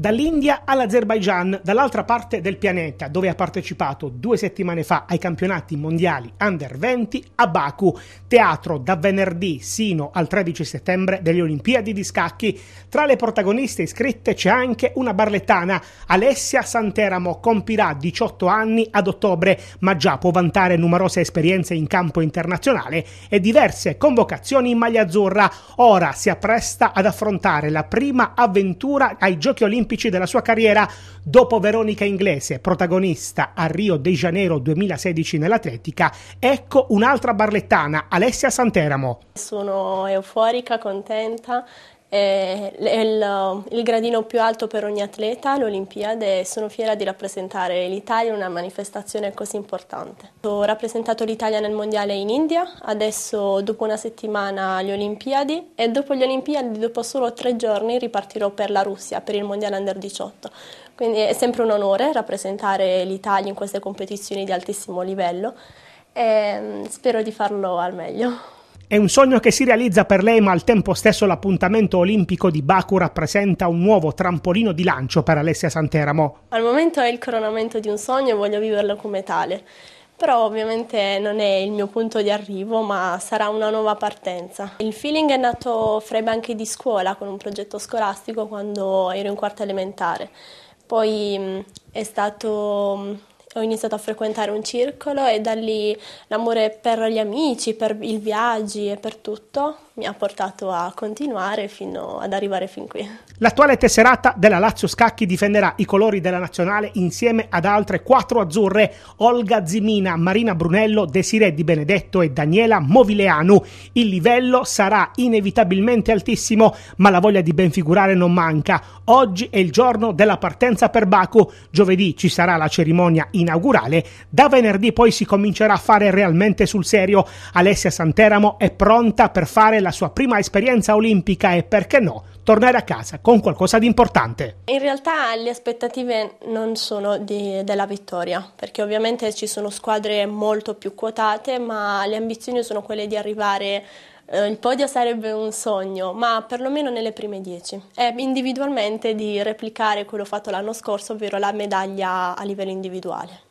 Dall'India all'Azerbaigian, dall'altra parte del pianeta, dove ha partecipato due settimane fa ai campionati mondiali Under 20 a Baku, teatro da venerdì sino al 13 settembre delle Olimpiadi di scacchi. Tra le protagoniste iscritte c'è anche una barlettana, Alessia Santeramo, compirà 18 anni ad ottobre, ma già può vantare numerose esperienze in campo internazionale e diverse convocazioni in maglia azzurra. Ora si appresta ad affrontare la prima avventura ai Giochi Olimpici olimpici della sua carriera dopo Veronica Inglese, protagonista a Rio de Janeiro 2016 nell'atletica. Ecco un'altra barlettana, Alessia Santeramo. Sono euforica, contenta è il, il gradino più alto per ogni atleta, l'Olimpiade, e sono fiera di rappresentare l'Italia in una manifestazione così importante. Ho rappresentato l'Italia nel mondiale in India, adesso dopo una settimana alle Olimpiadi e dopo le Olimpiadi, dopo solo tre giorni, ripartirò per la Russia, per il mondiale under 18. Quindi è sempre un onore rappresentare l'Italia in queste competizioni di altissimo livello e spero di farlo al meglio. È un sogno che si realizza per lei, ma al tempo stesso l'appuntamento olimpico di Baku rappresenta un nuovo trampolino di lancio per Alessia Santeramo. Al momento è il coronamento di un sogno e voglio viverlo come tale. Però ovviamente non è il mio punto di arrivo, ma sarà una nuova partenza. Il feeling è nato fra i banchi di scuola con un progetto scolastico quando ero in quarta elementare. Poi mm, è stato mm, ho iniziato a frequentare un circolo e da lì l'amore per gli amici, per i viaggi e per tutto mi ha portato a continuare fino ad arrivare fin qui. L'attuale tesserata della Lazio Scacchi difenderà i colori della nazionale insieme ad altre quattro azzurre, Olga Zimina, Marina Brunello, Desiree Di Benedetto e Daniela Movileanu. Il livello sarà inevitabilmente altissimo, ma la voglia di ben figurare non manca. Oggi è il giorno della partenza per Baku, giovedì ci sarà la cerimonia inaugurale, da venerdì poi si comincerà a fare realmente sul serio. Alessia Santeramo è pronta per fare la la sua prima esperienza olimpica e perché no, tornare a casa con qualcosa di importante. In realtà le aspettative non sono di, della vittoria, perché ovviamente ci sono squadre molto più quotate, ma le ambizioni sono quelle di arrivare eh, il podio sarebbe un sogno, ma perlomeno nelle prime 10. E individualmente di replicare quello fatto l'anno scorso, ovvero la medaglia a livello individuale.